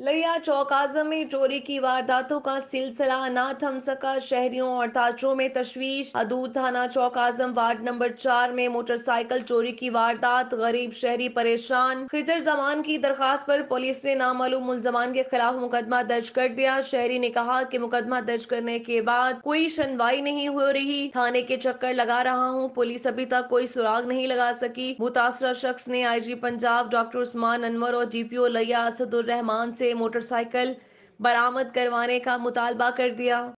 लैया चौक आजम में चोरी की वारदातों का सिलसिला ना थम सका शहरियों और ताजरों में तश्वीश अदूर थाना चौक आजम वार्ड नंबर चार में मोटरसाइकिल चोरी की वारदात गरीब शहरी परेशान खिजर जमान की दरखास्त पर पुलिस ने नामालूम मुलजमान के खिलाफ मुकदमा दर्ज कर दिया शहरी ने कहा कि मुकदमा दर्ज करने के बाद कोई सुनवाई नहीं हो रही थाने के चक्कर लगा रहा हूँ पुलिस अभी तक कोई सुराग नहीं लगा सकी मुतासरा शख्स ने I G Punjab doctor Usman Anwar और जी पी ओ लैया असदुर रहमान से मोटरसाइकिल बरामद करवाने का मुतालबा कर दिया